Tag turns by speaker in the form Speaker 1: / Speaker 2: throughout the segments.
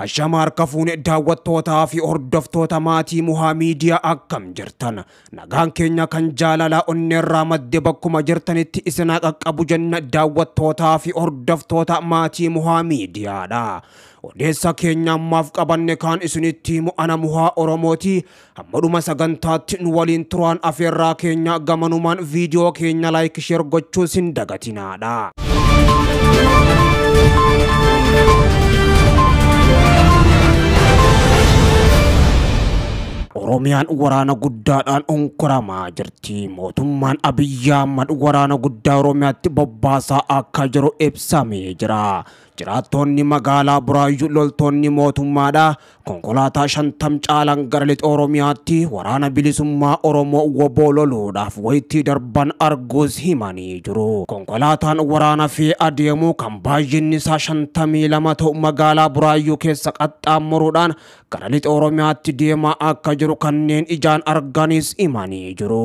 Speaker 1: Hashama harka fuune daawwattootaa fi hordoftoota maatii muhaa miidiyaa akkam jirtan. Nagaan keenya kan jaalalaa onneerraa madde bakkuma jirtanitti isinaa qaqqabu jenna daawwattootaa fi hordoftoota maatii muhaa miidiyaadha. Odeessa keenya ammaaf qabanne kaan isinitti himu ana muhaa Oromooti. Hamma sagantaatti nu waliin turaan afeerraa keenya gamanumaan viidiyoo keenya laayik sheer sin dagatinaa dha. Oromiyaan waraana guddaadhaan onkuramaa jirti. Mootummaan Abiyyi Ahmad waraana guddaa Oromiyaatti bobbaasaa akka jiru ibsamee jira. Jiraattonni magaalaa Buraayyuu loltoonni mootummaadha. Konkolaataa shantam caalan gara lixa Oromiyaatti waraana bilisummaa Oromoo woboo loluudhaaf darban arguus himanii jiru. Konkolaataan waraana fi adeemu kan baay'inni isaa shantamii lama ta'u magaalaa Buraayyuu keessa qaxxaamuruudhaan gara lixa Oromiyaatti deemaa akka jiru kanneen ijaan arganis himanii jiru.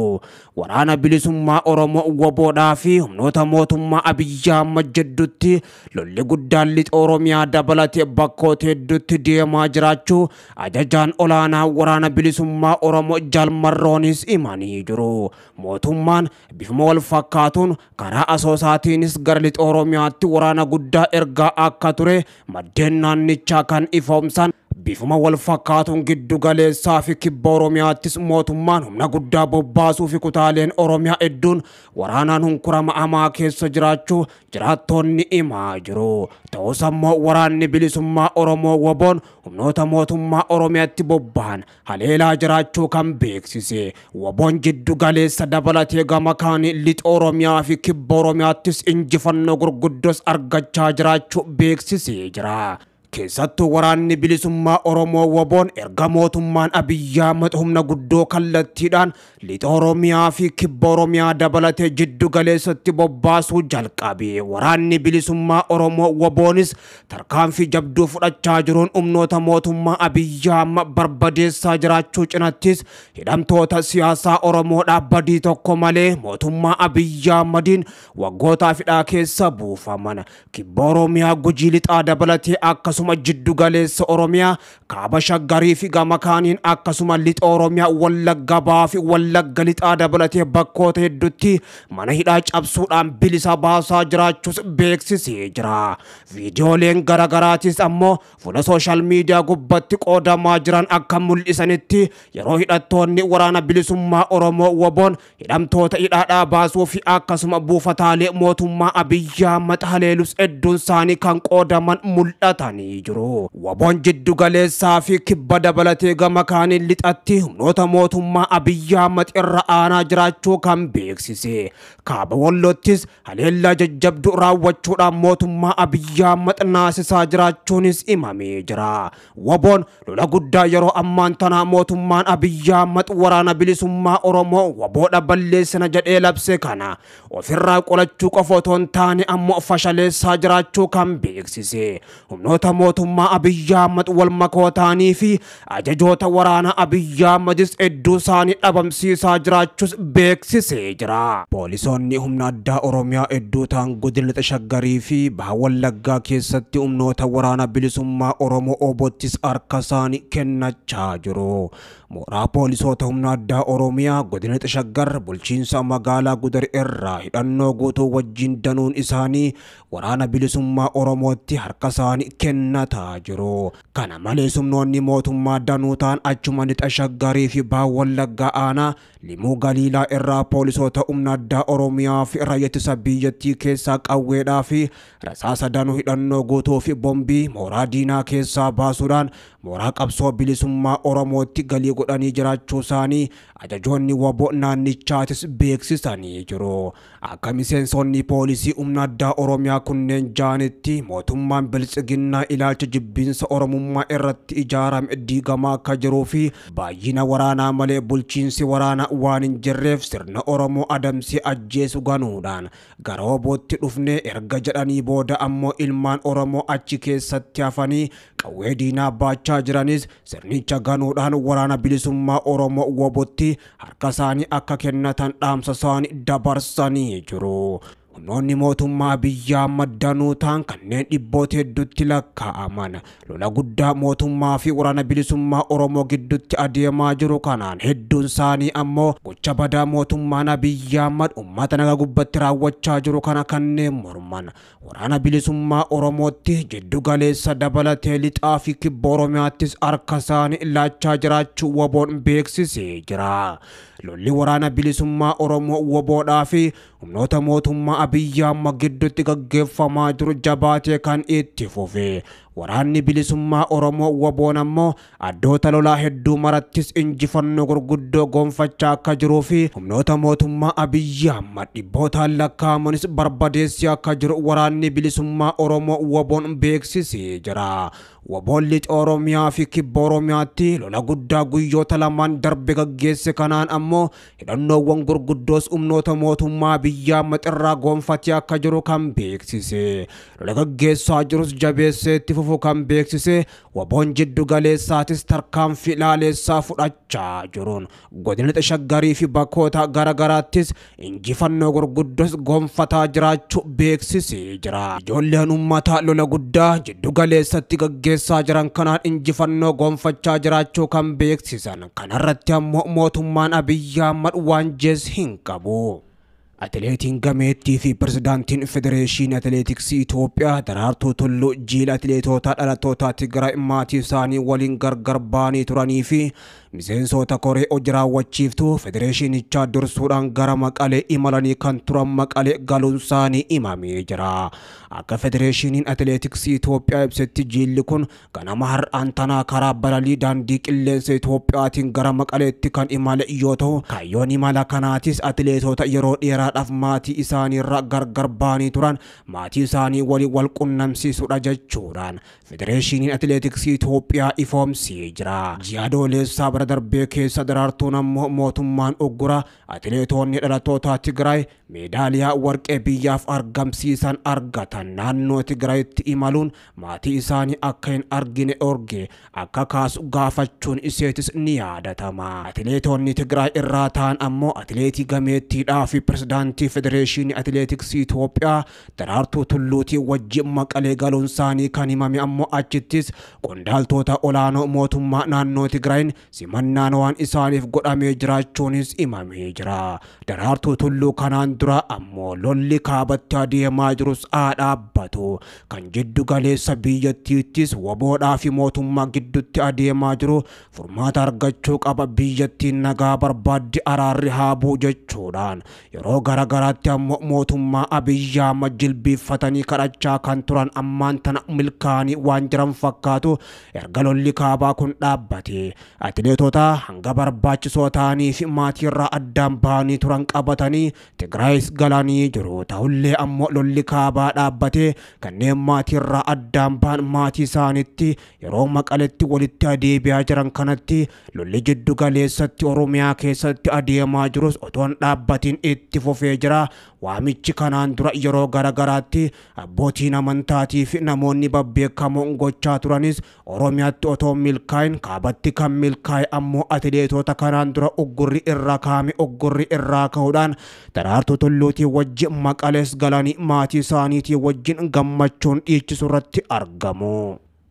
Speaker 1: Waraana bilisummaa Oromoo waboodhaa fi humnoota mootummaa Abiyyi Ahmad jeddutti lolli guddaan lixa Oromiyaa dabalatee bakkoo hedduutti deemaa jiraachuu ajajaan olaanaa waraana bilisummaa Oromoo Jalmarroonis himanii jiru. Mootummaan bifuma wal fakkaatuun karaa asoosaatiinis gara lixa Oromiyaatti waraana guddaa ergaa akka ture maddeen naannichaa kan ifoomsan Bifuma wal fakkaatuun giddu galeessaa fi kibba Oromiyaattis mootummaan humna guddaa bobbaasuu fi kutaaleen Oromiyaa hedduun waraanaan hunkurama amaa keessa jiraachuu jiraattoonni himaa jiru. Ta'us ammoo waraanni bilisummaa Oromoo waboon humnoota mootummaa Oromiyaatti bobba'an haleelaa jiraachuu kan beeksise. Waboon giddu galeessa dabalatee gama kaan lixa Oromiyaa fi kibba Oromiyaattis injifannoo gurguddos argachaa jiraachuu beeksisee jira. keessattuu waraanni bilisummaa Oromoo Woboon erga mootummaan Abiyyi Ahmed humna guddoo kallattiidhaan lixa Oromiyaa fi kibba Oromiyaa dabalatee jiddu galeessatti bobbaasuu jalqabe. Waraanni bilisummaa Oromoo Woboonis tarkaanfii jabduu fudhachaa jiruun humnoota mootummaa Abiyyi Ahmed barbadeessaa jiraachuu cinattis hidhamtoota siyaasaa Oromoodhaaf badii tokko malee mootummaa Abiyyi Ahmediin waggoota fidhaa keessa buufaman. Kibba Oromiyaa gujii lixaa dabalatee akkasuma akkasuma jiddu galeessa Oromiyaa kaaba shaggarii fi gama kaaniin akkasuma lixa Oromiyaa wallagga baafi wallagga lixa dabalatee bakkoota heddutti mana hidhaa cabsuudhaan bilisa baasaa jiraachuus beeksisee jira. Viidiyooleen garagaraatis ammoo fuula sooshaal miidiyaa gubbatti qoodamaa jiran akka mul'isanitti yeroo hidhattoonni waraana bilisummaa Oromoo waboon hidhamtoota hidhaadhaa baasuu fi akkasuma buufataalee mootummaa Abiyyaa Ahmed Haleelus hedduun isaanii kan qoodaman mul'atanii jiru. Waboon jiddu galeessaa fi kibba dabalatee gama kaaniin lixatti humnoota mootummaa Abiyyi Ahmad irra aanaa jiraachuu kan beeksise. Kaaba Wallottis haleellaa jajjabdu raawwachuudhaan mootummaa Abiyyi Ahmad naasisaa jiraachuunis imamee jira. Waboon lola guddaa yeroo ammaan tanaa mootummaan Abiyyi Ahmad waraana bilisummaa Oromoo waboodha balleessina jedhee labse kana ofirraa qolachuu qofa otoo hin taane ammoo fashaleessaa jiraachuu kan beeksise. Humnoota mootummaa Abiyyi Ahmad wal makootaanii fi ajajoota waraana Abiyyi Ahmadis hedduu isaanii dhabamsiisaa jiraachuus beeksisee jira. Poolisoonni humna addaa Oromiyaa hedduu ta'an godina Tashaggarii fi Baha Wallaggaa keessatti humnoota waraana bilisummaa Oromoo Oboottis harka isaanii kennachaa jiru. Mooraa poolisoota humna addaa Oromiyaa godina shaggar bulchiinsa magaalaa Gudar irraa hidhannoo guutuu wajjin danuun isaanii waraana bilisummaa Oromootti harka isaanii kennataa jiru. Kana malee, humnoonni mootummaa danuu ta'an achuma shaggarii fi Baawwan Laggaa aanaa Limuu galiilaa irraa poolisoota humna addaa Oromiyaa fi raayyatisa biyyattii keessaa qawweedhaa fi rasaasa danuu hidhannoo guutuu fi bombii mooraa diinaa keessaa baasuudhaan mooraa qabsoo bilisummaa Oromootti galii godhanii jiraachuu isaanii ajajoonni waboo naannichaatis beeksisanii jiru. Akka miseensonni poolisii humna addaa Oromiyaa kunneen jaanitti mootummaan biltsiginnaa ilaalcha jibbiinsa Oromummaa irratti ijaarame diigamaa akka fi baay'ina waraanaa malee bulchiinsi waraana waan sirna Oromoo adamsi ajjeesu ganuudhaan gara obootti dhufnee erga jedhanii booda ammoo ilmaan Oromoo achi keessatti hafanii qawwee diinaa baachaa jiranis sirnicha ganuudhaan waraana bilisummaa Oromoo obootti harka isaanii akka kennatan dhaamsa isaanii dabarsanii jiru. Humnoonni mootummaa biyyaa maddanuu ta'an kanneen dhibboota hedduutti lakkaa'aman lola guddaa mootummaa fi waraana bilisummaa Oromoo gidduutti adeemaa jiru kanaan hedduun isaanii ammoo gocha badaa mootummaan Abiyyi Ahmad uummata nagaa gubbatti raawwachaa jiru kana kanneen morman waraana bilisummaa Oromootti jiddu galeessa dabalatee lixaa fi kibba Oromiyaattis harka isaanii illaachaa jiraachuu woboon beeksisee jira. Lolli waraana bilisummaa Oromoo waboodhaa fi humnoota mootummaa abiyyaa amma gidduutti gaggeeffamaa jiru jabaatee kan itti fufe Waraanni bilisummaa Oromoo waboon ammoo addoota lolaa hedduu marattis injifannoo gurguddoo gonfachaa akka jiruu humnoota mootummaa Abiyyi Ahmad dhibbootaan lakkaa'amanis barbadeessee akka jiru waraanni bilisummaa Oromoo woboon beeksise jira. woboon Lixa Oromiyaa fi Kibba Oromiyaatti lola guddaa guyyoota lamaan darbe gaggeesse kanaan ammoo hidhannoowwan gurguddoos humnoota mootummaa biyyaa maxirraa gonfatee akka jiru kan beeksise. Lola gaggeessaa jirus dhufu kan beeksise waboon jiddu galeessaatis tarkaanfii ilaaleessaa fudhachaa jiruun godina shaggarii fi bakkoota garagaraattis injifannoo gurguddos gonfataa jiraachuu beeksisee jira. Ijoolleen ummata lola guddaa jiddu galeessatti gaggeessaa jiran kanaan injifannoo gonfachaa jiraachuu kan beeksisan kanarratti ammoo mootummaan abiyyaa maduwaan jees hin qabu. Atileetiin gameettii fi pirezidaantiin Federeeshinii Atileetiksii Itoophiyaa Daraartuu Tulluu jiila atileetotaa dhalattoota Tigraay maatii isaanii waliin gargar ba'anii turanii fi miseensa Horoomoo o jiraawwachiiftuu federeeshinicha dursuudhaan gara Maqalee imalanii kan turan Maqalee galuun isaanii himamee jira. Akka federeeshiniin atileetiksii Itoophiyaa ibsetti jilli kun ganama har'aan tanaa karaa balalii daandii qilleensa Itoophiyaatiin gara Maqaleetti kan imale yoo ta'u kaayyoon imala kanaatis atileetota yeroo dheeraadhaaf maatii isaaniirraa gargar baanii turan maatii isaanii waliin wal qunnamsiisudha jechuudhaan federeeshiniin atileetiksii Itoophiyaa ifoomsee jira. Ji'a Doolessaa kana darbee keessa daraartuu mootummaan uggura atileetonni dhalatoota Tigraay meedaaliyaa warqee biyyaaf argamsiisan argatan naannoo Tigraayitti imaluun maatii isaanii akka hin argine orge akka kaasu gaafachuun iseetis ni yaadatama. Atileetonni Tigraay irraa ta'an ammoo atileetii gameettiidhaa fi pirezidaantii Federeeshinii Atileetiksii Itoophiyaa daraartuu tulluutii wajjin maqalee galuun isaanii kan himame ammoo achittis qondaaltoota olaanoo mootummaa naannoo Tigraayin sima mannaan isaaniif godhamee jiraachuunis imamee jira. Daraartuu tulluu kanaan dura ammoo lolli kaabatti adeemaa jirus haa dhaabbatu. Kan jiddu galeessa biyyattiittis waboodhaa fi mootummaa gidduutti adeemaa jiru furmaata argachuu qaba biyyattiin nagaa barbaaddi araarri haabuu jechuudhaan yeroo garagaraatti ammoo mootummaa Abiyyi Ahmad jilbiiffatanii kadhachaa kan turan ammaan tana milkaanii waan jiran fakkaatu erga lolli kaabaa kun dhaabbate. hojjettoota hanga barbaachisoo ta'anii fi maatiirraa addaan bahanii turan qabatanii Tigraayis galanii jiru. Ta'ullee ammoo lolli kaabaa dhaabbatee kanneen addaan maatii yeroo maqaletti walitti adeebiyaa jiran kanatti lolli jiddu Oromiyaa keessatti adeemaa otoon itti fufee Waamichi kanaan yeroo abbootiin namoonni babbeekamoon gochaa turanis Oromiyaatti ammoo atileetota kanaan dura uggurri irraa kaame uggurri irraa ka'uudhaan daraartuu tulluutii wajjin maqalees galanii maatii isaaniitii wajjin gammachuun dhiichisu irratti argamu.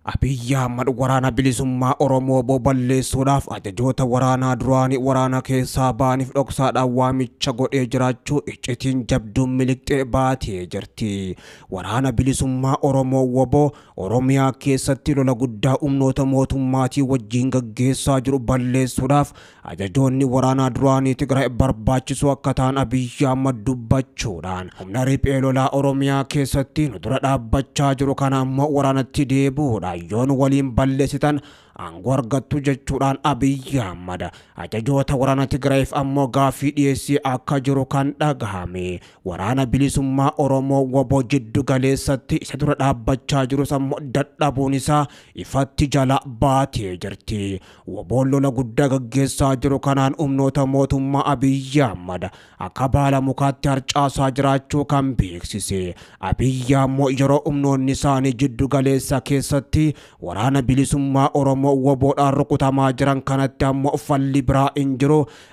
Speaker 1: Abiyyi Ahmad waraana bilisummaa Oromoo balleessuudhaaf ajajoota waraanaa duraanii waraana keessaa baaniif dhoksaadhaan waamicha godhee jiraachuu iccitiin e jabduun miliqxee baatee jirti. Waraana bilisummaa Oromoo woboo Oromiyaa keessatti e e lola guddaa humnoota mootummaatii wajjin gaggeessaa jiru balleessuudhaaf ajajoonni waraanaa duraanii Tigraay barbaachisu akka ta'an Abiyyi Ahmad dubbachuudhaan humna riphee lolaa Oromiyaa keessatti nu dura dhaabbachaa jiru kana waraanatti deebi'uudha. kaayyoon waliin balleessitan aangoo argattu jechuudhaan Abiyyi Ahmad ajajoota waraana Tigraayiif ammoo gaafii dhiyeessii akka jiru kan dhagahame. Waraana bilisummaa Oromoo woboo jiddu galeessatti isa dura dhaabbachaa jirus ammoo dadhabuun isaa ifatti jala baatee jirti. Woboon lola guddaa gaggeessaa jiru kanaan humnoota mootummaa Abiyyi Ahmad akka baala mukaatti harcaasaa jiraachuu kan beeksise. Abiyyi ammoo yeroo humnoonni isaanii jiddu galeessa keessatti waraana bilisummaa Oromoo ammoo waboodhaan rukutamaa jiran kanatti ammoo falli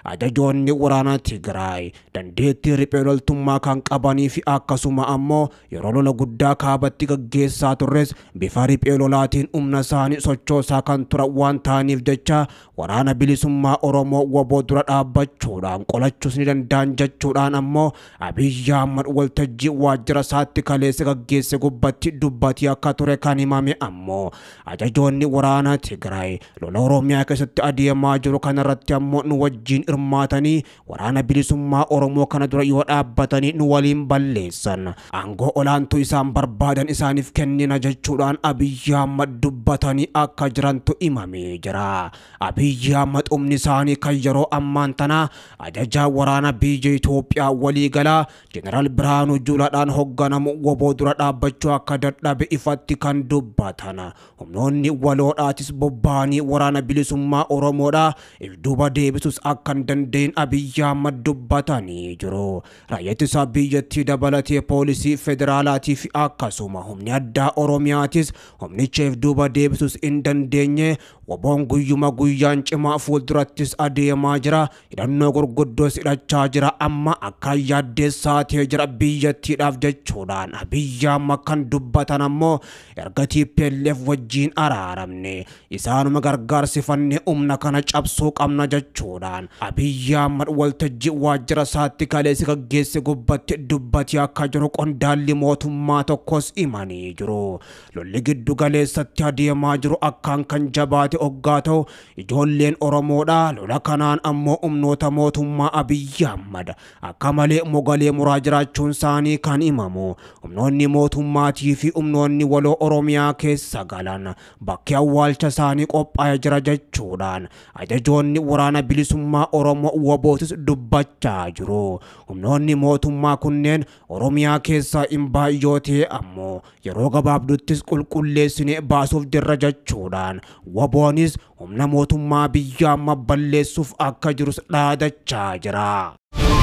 Speaker 1: Ajajoonni waraanaa Tigraay dandeettii kan qabanii fi akkasuma ammoo yeroo lola guddaa kaabatti gaggeessaa turres bifa riphee humna sochoosaa kan turan waan ta'aniif jecha waraana bilisummaa Oromoo dura qolachuus ni ammoo waltajjii waajjira isaatti kaleessa gaggeesse gubbatti dubbatii akka ture kan himame ammoo ajajoonni waraanaa Tigraay Tigraay. Lola Oromiyaa keessatti adeemaa jiru kanarratti ammoo nu wajjin hirmaatanii waraana bilisummaa Oromoo kana dura yoo dhaabbatanii nu waliin balleessan. Aangoo olaantuu isaan barbaadan isaaniif kennina jechuudhaan Abiyyi Ahmad dubbatanii akka jirantu himamee jira. Abiyyi Ahmad humni isaanii kan yeroo ammaan tana ajajaa waraana biyya Itoophiyaa waliigalaa Jeneraal Birhaanuu Juulaadhaan hoogganamu woboo dura dhaabbachuu akka dadhabe ifatti kan dubbatan. Humnoonni waloodhaatis qophaa'anii waraana bilisummaa Oromoodha ilduuba deebisuus akka hin dandeenye Abiyyi Ahmad dubbatanii jiru. Raayyaa biyyattii dabalatee poolisii federaalaatii fi akkasuma humni addaa Oromiyaatis humnicha ilduuba deebisuus hin dandeenye woboon guyyuma guyyaan cimaa fuuldurattis adeemaa jira. Hidhannoo gurguddoos hidhachaa jira amma akka yaaddeessaatee jira biyyattiidhaaf jechuudhaan Abiyyi Ahmad kan dubbatan ammoo erga TPLF wajjin araaramne. Isaanuma gargaarsifannee humna kana cabsuu qabna jechuudhaan Abiyyi Ahmad waltajjii waajjira isaatti kaleessa gaggeesse gubbatti dubbati akka jiru qondaalli mootummaa tokkos himanii jiru. Lolli giddu galeessatti adeemaa jiru akkaan kan jabaate hoggaa ta'u ijoolleen Oromoodha. Lola kanaan ammoo humnoota mootummaa Abiyyi Ahmad akka malee mogalee muraa jiraachuun isaanii kan himamu. Humnoonni mootummaatii fi humnoonni waloo Oromiyaa keessa galan bakkee awwaalcha isaanii isaanii qophaa'ee jira jechuudhaan ajajoonni waraana bilisummaa Oromoo wabootis dubbachaa jiru. Humnoonni mootummaa kunneen Oromiyaa keessaa hin baay'oo ta'e ammoo yeroo gabaabduttis qulqulleessine baasuuf jirra jechuudhaan waboonis humna mootummaa biyyaa balleessuuf akka jirus dhaadachaa jira.